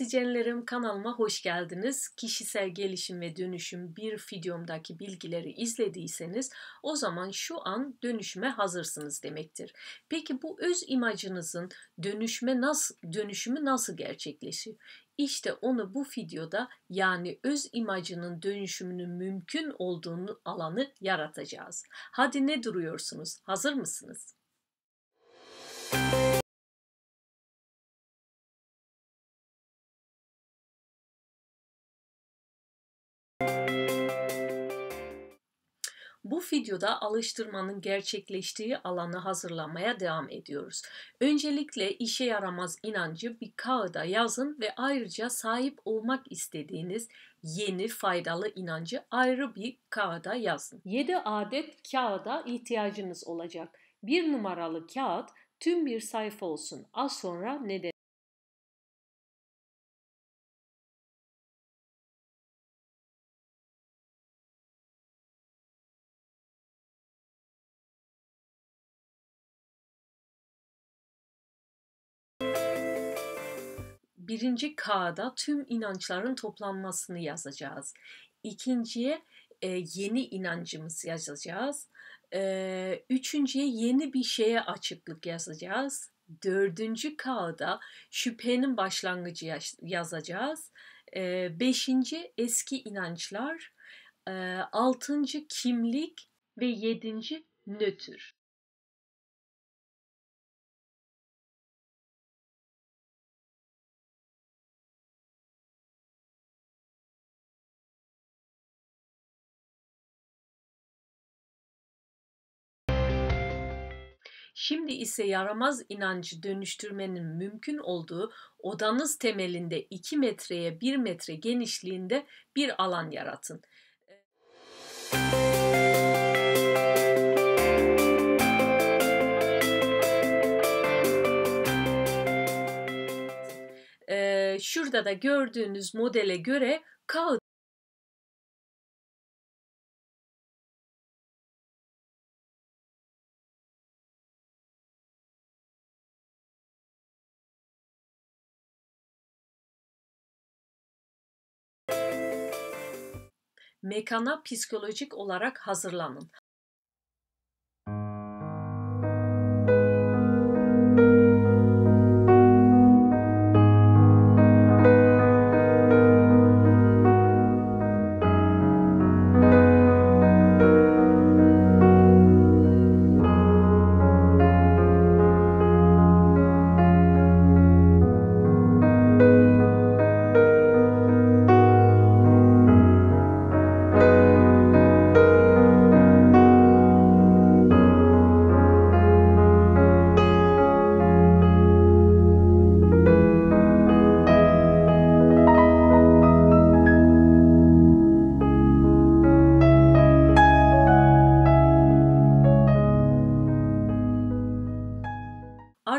Oksijenlerim kanalıma hoş geldiniz. Kişisel gelişim ve dönüşüm bir videomdaki bilgileri izlediyseniz o zaman şu an dönüşüme hazırsınız demektir. Peki bu öz imajınızın dönüşme nasıl dönüşümü nasıl gerçekleşiyor? İşte onu bu videoda yani öz imajının dönüşümünün mümkün olduğunu alanı yaratacağız. Hadi ne duruyorsunuz? Hazır mısınız? Müzik Bu videoda alıştırmanın gerçekleştiği alanı hazırlamaya devam ediyoruz. Öncelikle işe yaramaz inancı bir kağıda yazın ve ayrıca sahip olmak istediğiniz yeni faydalı inancı ayrı bir kağıda yazın. 7 adet kağıda ihtiyacınız olacak. 1 numaralı kağıt tüm bir sayfa olsun. Az sonra neden birinci K'da tüm inançların toplanmasını yazacağız. İkinciye e, yeni inancımızı yazacağız. E, üçüncüye yeni bir şeye açıklık yazacağız. Dördüncü K'da şüphenin başlangıcı yaz yazacağız. E, beşinci eski inançlar. E, altıncı kimlik ve yedinci nötr. Şimdi ise yaramaz inancı dönüştürmenin mümkün olduğu odanız temelinde 2 metreye 1 metre genişliğinde bir alan yaratın. Ee, şurada da gördüğünüz modele göre kağıt mekana psikolojik olarak hazırlanın.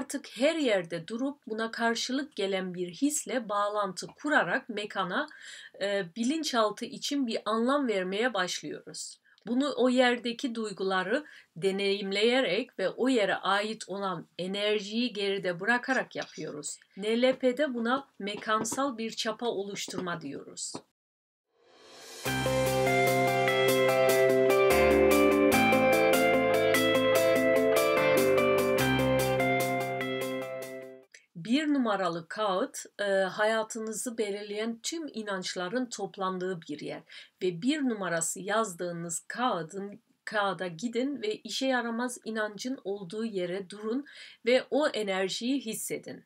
artık her yerde durup buna karşılık gelen bir hisle bağlantı kurarak mekana e, bilinçaltı için bir anlam vermeye başlıyoruz. Bunu o yerdeki duyguları deneyimleyerek ve o yere ait olan enerjiyi geride bırakarak yapıyoruz. NLP'de buna mekansal bir çapa oluşturma diyoruz. bir numaralı kağıt e, hayatınızı belirleyen tüm inançların toplandığı bir yer ve bir numarası yazdığınız kağıdın kağıda gidin ve işe yaramaz inancın olduğu yere durun ve o enerjiyi hissedin.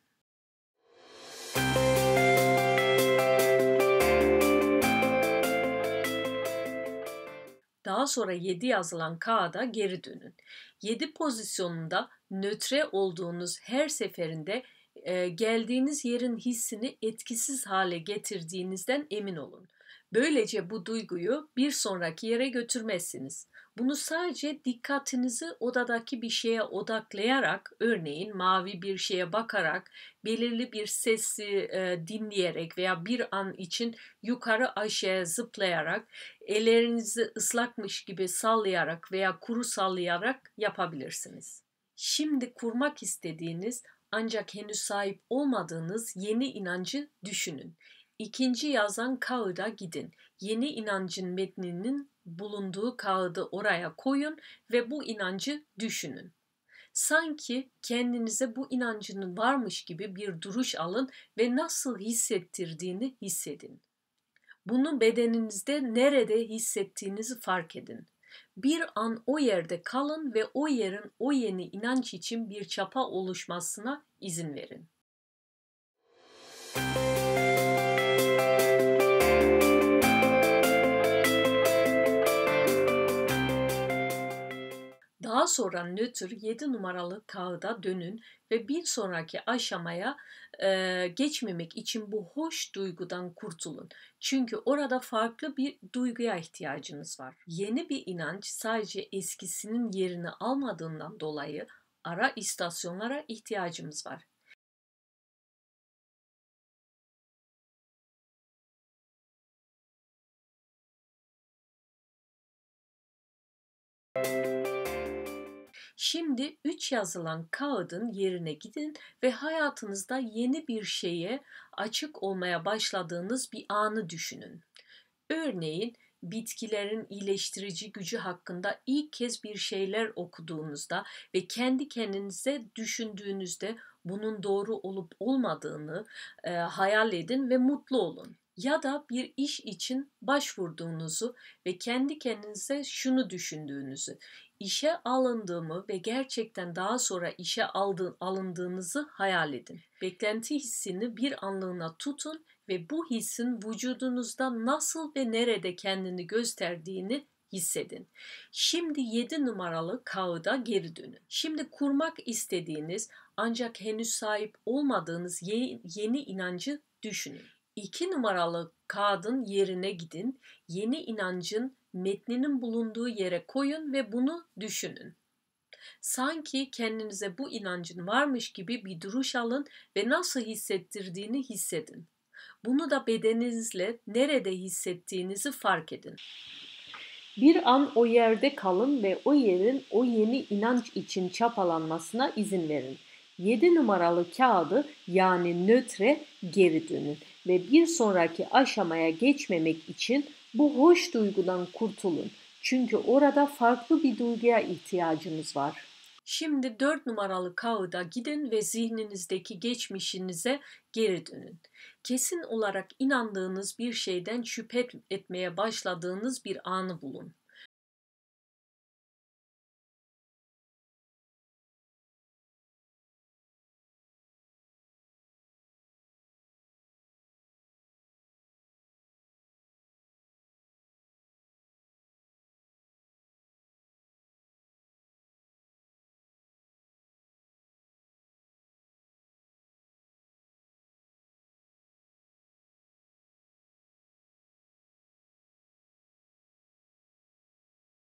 Daha sonra 7 yazılan kağıda geri dönün. 7 pozisyonunda nötre olduğunuz her seferinde e, geldiğiniz yerin hissini etkisiz hale getirdiğinizden emin olun. Böylece bu duyguyu bir sonraki yere götürmezsiniz. Bunu sadece dikkatinizi odadaki bir şeye odaklayarak, örneğin mavi bir şeye bakarak, belirli bir sesi e, dinleyerek veya bir an için yukarı aşağı zıplayarak, ellerinizi ıslakmış gibi sallayarak veya kuru sallayarak yapabilirsiniz şimdi kurmak istediğiniz ancak henüz sahip olmadığınız yeni inancı düşünün. İkinci yazan kağıda gidin. Yeni inancın metninin bulunduğu kağıdı oraya koyun ve bu inancı düşünün. Sanki kendinize bu inancının varmış gibi bir duruş alın ve nasıl hissettirdiğini hissedin. Bunu bedeninizde nerede hissettiğinizi fark edin bir an o yerde kalın ve o yerin o yeni inanç için bir çapa oluşmasına izin verin. sonra nötr 7 numaralı kağıda dönün ve bir sonraki aşamaya e, geçmemek için bu hoş duygudan kurtulun. Çünkü orada farklı bir duyguya ihtiyacınız var. Yeni bir inanç sadece eskisinin yerini almadığından dolayı ara istasyonlara ihtiyacımız var. Müzik Şimdi 3 yazılan kağıdın yerine gidin ve hayatınızda yeni bir şeye açık olmaya başladığınız bir anı düşünün. Örneğin bitkilerin iyileştirici gücü hakkında ilk kez bir şeyler okuduğunuzda ve kendi kendinize düşündüğünüzde bunun doğru olup olmadığını e, hayal edin ve mutlu olun ya da bir iş için başvurduğunuzu ve kendi kendinize şunu düşündüğünüzü, işe alındığımı ve gerçekten daha sonra işe aldığın, alındığınızı hayal edin. Beklenti hissini bir anlığına tutun ve bu hissin vücudunuzda nasıl ve nerede kendini gösterdiğini hissedin. Şimdi 7 numaralı kağıda geri dönün. Şimdi kurmak istediğiniz ancak henüz sahip olmadığınız yeni, yeni inancı düşünün. 2 numaralı kağıdın yerine gidin, yeni inancın metninin bulunduğu yere koyun ve bunu düşünün. Sanki kendinize bu inancın varmış gibi bir duruş alın ve nasıl hissettirdiğini hissedin. Bunu da bedeninizle nerede hissettiğinizi fark edin. Bir an o yerde kalın ve o yerin o yeni inanç için çapalanmasına izin verin. 7 numaralı kağıdı yani nötre geri dönün ve bir sonraki aşamaya geçmemek için bu hoş duygudan kurtulun. Çünkü orada farklı bir duyguya ihtiyacımız var. Şimdi 4 numaralı kağıda gidin ve zihninizdeki geçmişinize geri dönün. Kesin olarak inandığınız bir şeyden şüphe etmeye başladığınız bir anı bulun.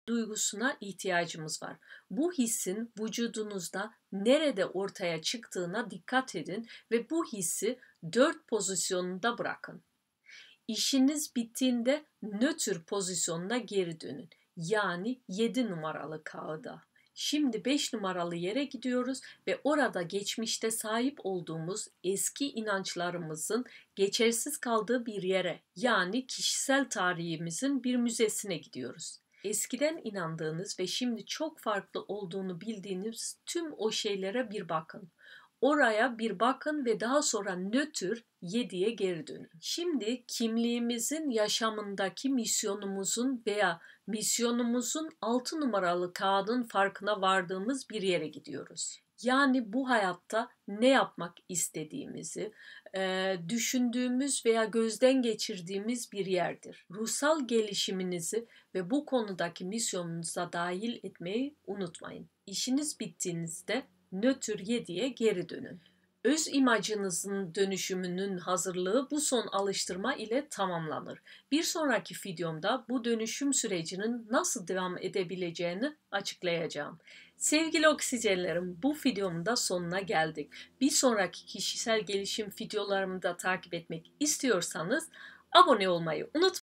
duygusuna ihtiyacımız var. Bu hissin vücudunuzda nerede ortaya çıktığına dikkat edin ve bu hissi dört pozisyonunda bırakın. İşiniz bittiğinde nötr pozisyonuna geri dönün. Yani 7 numaralı kağıda. Şimdi 5 numaralı yere gidiyoruz ve orada geçmişte sahip olduğumuz eski inançlarımızın geçersiz kaldığı bir yere yani kişisel tarihimizin bir müzesine gidiyoruz eskiden inandığınız ve şimdi çok farklı olduğunu bildiğiniz tüm o şeylere bir bakın. Oraya bir bakın ve daha sonra nötr yediye geri dönün. Şimdi kimliğimizin yaşamındaki misyonumuzun veya misyonumuzun 6 numaralı kağıdın farkına vardığımız bir yere gidiyoruz. Yani bu hayatta ne yapmak istediğimizi e, düşündüğümüz veya gözden geçirdiğimiz bir yerdir. Ruhsal gelişiminizi ve bu konudaki misyonunuza dahil etmeyi unutmayın. İşiniz bittiğinizde nötr 7'ye geri dönün. Öz imajınızın dönüşümünün hazırlığı bu son alıştırma ile tamamlanır. Bir sonraki videomda bu dönüşüm sürecinin nasıl devam edebileceğini açıklayacağım. Sevgili oksijenlerim bu videomun da sonuna geldik. Bir sonraki kişisel gelişim videolarımı da takip etmek istiyorsanız abone olmayı unutmayın.